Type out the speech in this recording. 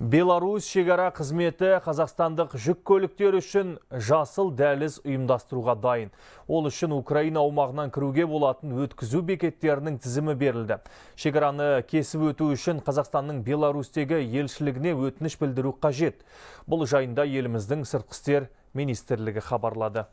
Беларусь шекара қызметі қазақстандық жүк көліктер үшін жасыл дәліз ұйымдастыруға дайын. Ол үшін Украина аумағынан кіруге болатын өткізу бекеттерінің тізімі берілді. Шекараны кесіп өту үшін Қазақстанның Беларусьтегі елшілігіне өтініш білдіру қажет. Бұл жайында еліміздің істер министрлігі хабарлады.